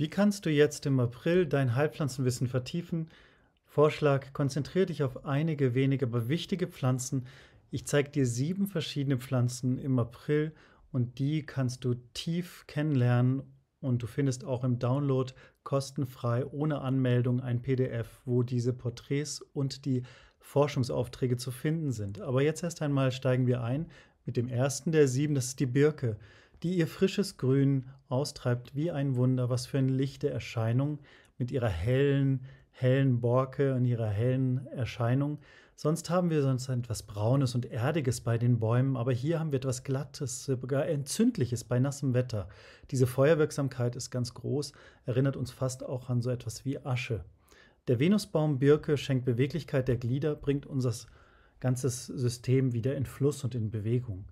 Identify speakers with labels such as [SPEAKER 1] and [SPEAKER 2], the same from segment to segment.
[SPEAKER 1] Wie kannst du jetzt im April dein Heilpflanzenwissen vertiefen? Vorschlag: Konzentriere dich auf einige wenige, aber wichtige Pflanzen. Ich zeige dir sieben verschiedene Pflanzen im April und die kannst du tief kennenlernen. Und du findest auch im Download kostenfrei ohne Anmeldung ein PDF, wo diese Porträts und die Forschungsaufträge zu finden sind. Aber jetzt erst einmal steigen wir ein mit dem ersten der sieben, das ist die Birke die ihr frisches Grün austreibt wie ein Wunder, was für eine lichte Erscheinung mit ihrer hellen, hellen Borke und ihrer hellen Erscheinung. Sonst haben wir sonst etwas Braunes und Erdiges bei den Bäumen, aber hier haben wir etwas Glattes, sogar Entzündliches bei nassem Wetter. Diese Feuerwirksamkeit ist ganz groß, erinnert uns fast auch an so etwas wie Asche. Der Venusbaum Birke schenkt Beweglichkeit der Glieder, bringt unser ganzes System wieder in Fluss und in Bewegung.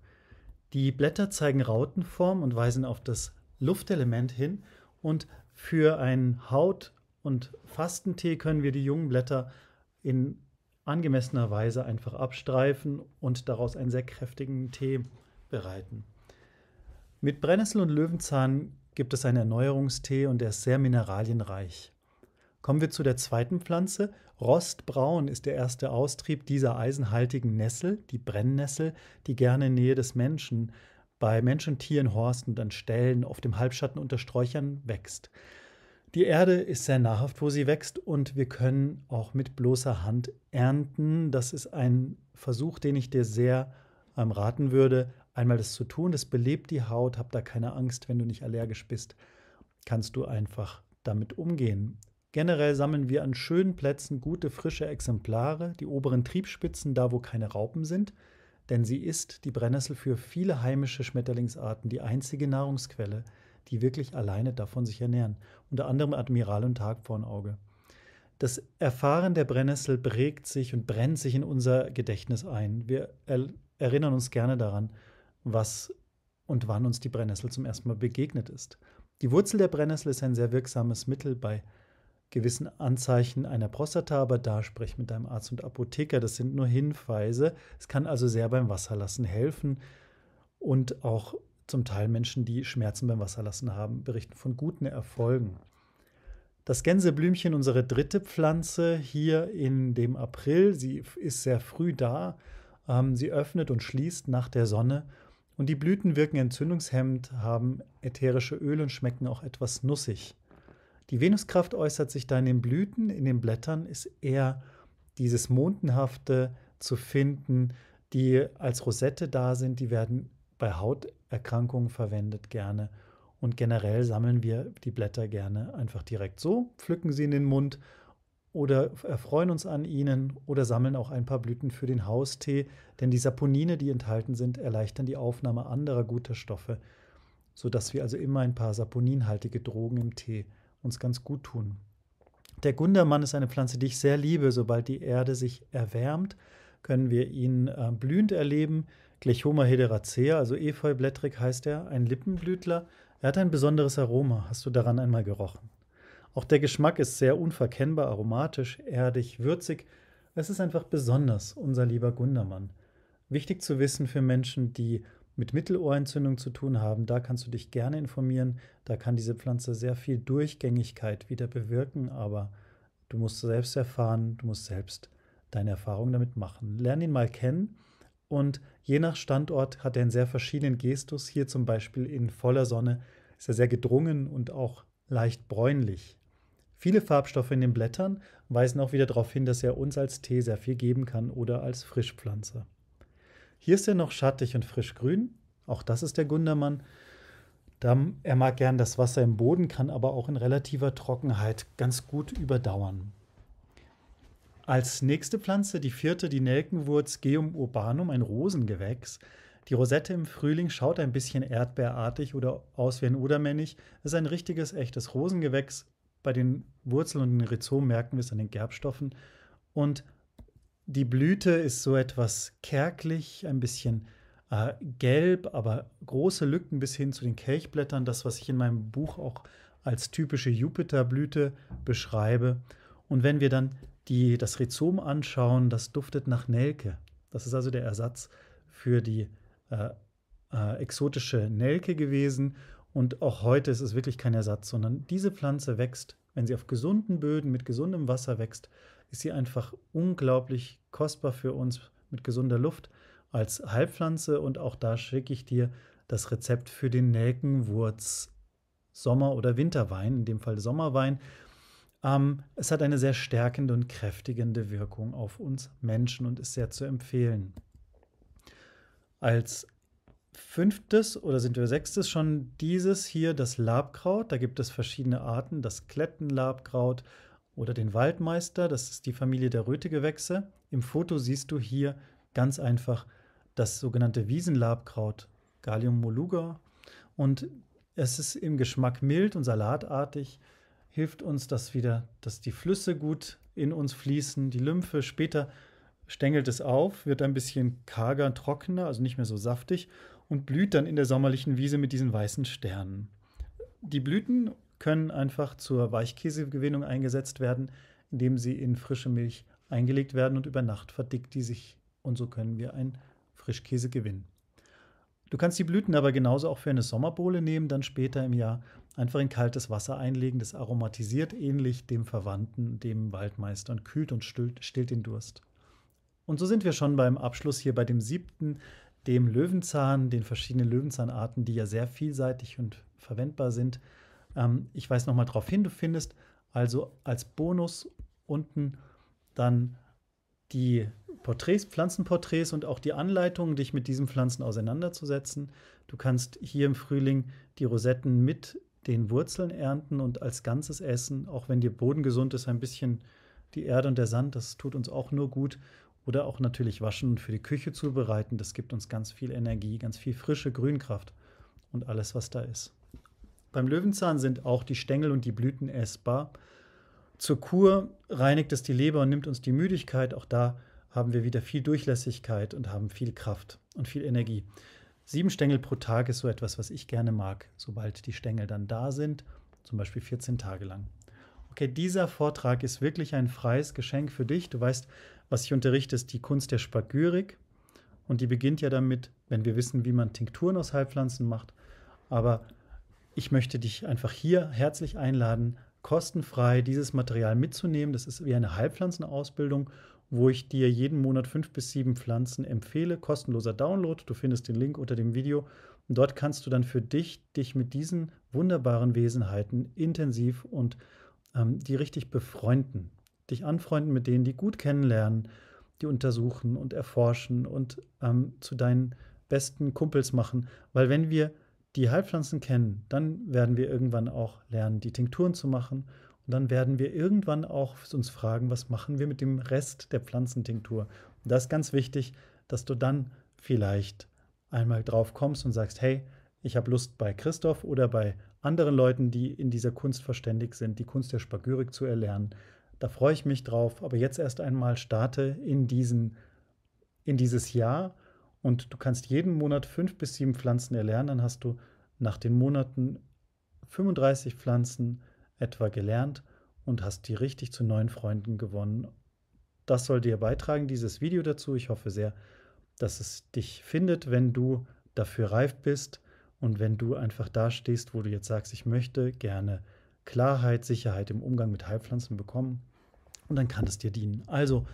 [SPEAKER 1] Die Blätter zeigen Rautenform und weisen auf das Luftelement hin und für einen Haut- und Fastentee können wir die jungen Blätter in angemessener Weise einfach abstreifen und daraus einen sehr kräftigen Tee bereiten. Mit Brennnessel und Löwenzahn gibt es einen Erneuerungstee und der ist sehr mineralienreich. Kommen wir zu der zweiten Pflanze Rostbraun ist der erste Austrieb dieser eisenhaltigen Nessel, die Brennnessel, die gerne in Nähe des Menschen bei Menschen, Tieren, Horsten und an Stellen auf dem Halbschatten unter Sträuchern wächst. Die Erde ist sehr nahrhaft, wo sie wächst, und wir können auch mit bloßer Hand ernten. Das ist ein Versuch, den ich dir sehr ähm, raten würde, einmal das zu tun. Das belebt die Haut, hab da keine Angst, wenn du nicht allergisch bist. Kannst du einfach damit umgehen. Generell sammeln wir an schönen Plätzen gute frische Exemplare, die oberen Triebspitzen da, wo keine Raupen sind, denn sie ist, die Brennnessel, für viele heimische Schmetterlingsarten die einzige Nahrungsquelle, die wirklich alleine davon sich ernähren, unter anderem Admiral und Tagpornauge. Das Erfahren der Brennnessel prägt sich und brennt sich in unser Gedächtnis ein. Wir er erinnern uns gerne daran, was und wann uns die Brennnessel zum ersten Mal begegnet ist. Die Wurzel der Brennnessel ist ein sehr wirksames Mittel bei gewissen Anzeichen einer Prostata, aber da sprich mit deinem Arzt und Apotheker. Das sind nur Hinweise. Es kann also sehr beim Wasserlassen helfen. Und auch zum Teil Menschen, die Schmerzen beim Wasserlassen haben, berichten von guten Erfolgen. Das Gänseblümchen, unsere dritte Pflanze hier in dem April, sie ist sehr früh da. Ähm, sie öffnet und schließt nach der Sonne und die Blüten wirken entzündungshemmend, haben ätherische Öle und schmecken auch etwas nussig. Die Venuskraft äußert sich da in den Blüten, in den Blättern ist eher dieses Mondenhafte zu finden, die als Rosette da sind, die werden bei Hauterkrankungen verwendet gerne. Und generell sammeln wir die Blätter gerne einfach direkt so, pflücken sie in den Mund oder erfreuen uns an ihnen oder sammeln auch ein paar Blüten für den Haustee, denn die Saponine, die enthalten sind, erleichtern die Aufnahme anderer guter Stoffe, sodass wir also immer ein paar saponinhaltige Drogen im Tee uns ganz gut tun. Der Gundermann ist eine Pflanze, die ich sehr liebe. Sobald die Erde sich erwärmt, können wir ihn äh, blühend erleben. Glechoma hederacea, also efeublättrig heißt er, ein Lippenblütler. Er hat ein besonderes Aroma. Hast du daran einmal gerochen? Auch der Geschmack ist sehr unverkennbar, aromatisch, erdig, würzig. Es ist einfach besonders, unser lieber Gundermann. Wichtig zu wissen für Menschen, die mit Mittelohrentzündung zu tun haben, da kannst du dich gerne informieren. Da kann diese Pflanze sehr viel Durchgängigkeit wieder bewirken, aber du musst selbst erfahren, du musst selbst deine Erfahrungen damit machen. Lern ihn mal kennen und je nach Standort hat er einen sehr verschiedenen Gestus. Hier zum Beispiel in voller Sonne ist er sehr gedrungen und auch leicht bräunlich. Viele Farbstoffe in den Blättern weisen auch wieder darauf hin, dass er uns als Tee sehr viel geben kann oder als Frischpflanze. Hier ist er noch schattig und frisch grün. Auch das ist der Gundermann. Er mag gern das Wasser im Boden, kann aber auch in relativer Trockenheit ganz gut überdauern. Als nächste Pflanze, die vierte, die Nelkenwurz Geum urbanum, ein Rosengewächs. Die Rosette im Frühling schaut ein bisschen erdbeerartig oder aus wie ein Odermännig. Es ist ein richtiges, echtes Rosengewächs. Bei den Wurzeln und den Rhizomen merken wir es an den Gerbstoffen. Und die Blüte ist so etwas kärglich, ein bisschen äh, gelb, aber große Lücken bis hin zu den Kelchblättern, das, was ich in meinem Buch auch als typische Jupiterblüte beschreibe. Und wenn wir dann die, das Rhizom anschauen, das duftet nach Nelke. Das ist also der Ersatz für die äh, äh, exotische Nelke gewesen. Und auch heute ist es wirklich kein Ersatz, sondern diese Pflanze wächst, wenn sie auf gesunden Böden mit gesundem Wasser wächst, ist sie einfach unglaublich kostbar für uns mit gesunder Luft als Heilpflanze. Und auch da schicke ich dir das Rezept für den Nelkenwurz Sommer- oder Winterwein, in dem Fall Sommerwein. Ähm, es hat eine sehr stärkende und kräftigende Wirkung auf uns Menschen und ist sehr zu empfehlen. Als fünftes oder sind wir sechstes schon dieses hier, das Labkraut. Da gibt es verschiedene Arten, das Klettenlabkraut, oder den Waldmeister, das ist die Familie der Rötegewächse. Im Foto siehst du hier ganz einfach das sogenannte Wiesenlabkraut, Gallium moluga. Und es ist im Geschmack mild und salatartig, hilft uns das wieder, dass die Flüsse gut in uns fließen, die Lymphe. Später stängelt es auf, wird ein bisschen karger, trockener, also nicht mehr so saftig und blüht dann in der sommerlichen Wiese mit diesen weißen Sternen. Die Blüten können einfach zur Weichkäsegewinnung eingesetzt werden, indem sie in frische Milch eingelegt werden und über Nacht verdickt die sich und so können wir einen Frischkäse gewinnen. Du kannst die Blüten aber genauso auch für eine Sommerbohle nehmen, dann später im Jahr einfach in kaltes Wasser einlegen, das aromatisiert ähnlich dem Verwandten, dem Waldmeister und kühlt und stillt, stillt den Durst. Und so sind wir schon beim Abschluss hier bei dem siebten, dem Löwenzahn, den verschiedenen Löwenzahnarten, die ja sehr vielseitig und verwendbar sind. Ähm, ich weise nochmal darauf hin, du findest also als Bonus unten dann die Porträts, Pflanzenporträts und auch die Anleitung, dich mit diesen Pflanzen auseinanderzusetzen. Du kannst hier im Frühling die Rosetten mit den Wurzeln ernten und als Ganzes essen, auch wenn dir Boden gesund ist, ein bisschen die Erde und der Sand, das tut uns auch nur gut. Oder auch natürlich waschen und für die Küche zubereiten, das gibt uns ganz viel Energie, ganz viel frische Grünkraft und alles, was da ist. Beim Löwenzahn sind auch die Stängel und die Blüten essbar. Zur Kur reinigt es die Leber und nimmt uns die Müdigkeit. Auch da haben wir wieder viel Durchlässigkeit und haben viel Kraft und viel Energie. Sieben Stängel pro Tag ist so etwas, was ich gerne mag, sobald die Stängel dann da sind, zum Beispiel 14 Tage lang. Okay, dieser Vortrag ist wirklich ein freies Geschenk für dich. Du weißt, was ich unterrichte, ist die Kunst der Spagyrik. Und die beginnt ja damit, wenn wir wissen, wie man Tinkturen aus Heilpflanzen macht. Aber ich möchte dich einfach hier herzlich einladen, kostenfrei dieses Material mitzunehmen. Das ist wie eine Heilpflanzenausbildung, wo ich dir jeden Monat fünf bis sieben Pflanzen empfehle. Kostenloser Download. Du findest den Link unter dem Video. Und dort kannst du dann für dich dich mit diesen wunderbaren Wesenheiten intensiv und ähm, die richtig befreunden. Dich anfreunden mit denen, die gut kennenlernen, die untersuchen und erforschen und ähm, zu deinen besten Kumpels machen. Weil wenn wir die Heilpflanzen kennen, dann werden wir irgendwann auch lernen, die Tinkturen zu machen. Und dann werden wir irgendwann auch uns fragen, was machen wir mit dem Rest der Pflanzentinktur. Und das ist ganz wichtig, dass du dann vielleicht einmal drauf kommst und sagst, hey, ich habe Lust bei Christoph oder bei anderen Leuten, die in dieser Kunst verständig sind, die Kunst der Spagyrik zu erlernen. Da freue ich mich drauf, aber jetzt erst einmal starte in, diesen, in dieses Jahr und du kannst jeden Monat fünf bis sieben Pflanzen erlernen. Dann hast du nach den Monaten 35 Pflanzen etwa gelernt und hast die richtig zu neuen Freunden gewonnen. Das soll dir beitragen, dieses Video dazu. Ich hoffe sehr, dass es dich findet, wenn du dafür reif bist und wenn du einfach da stehst, wo du jetzt sagst, ich möchte gerne Klarheit, Sicherheit im Umgang mit Heilpflanzen bekommen. Und dann kann es dir dienen. Also,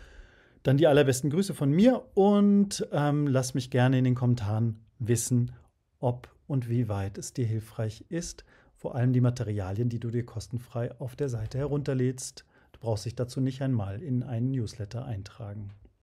[SPEAKER 1] dann die allerbesten Grüße von mir und ähm, lass mich gerne in den Kommentaren wissen, ob und wie weit es dir hilfreich ist. Vor allem die Materialien, die du dir kostenfrei auf der Seite herunterlädst. Du brauchst dich dazu nicht einmal in einen Newsletter eintragen.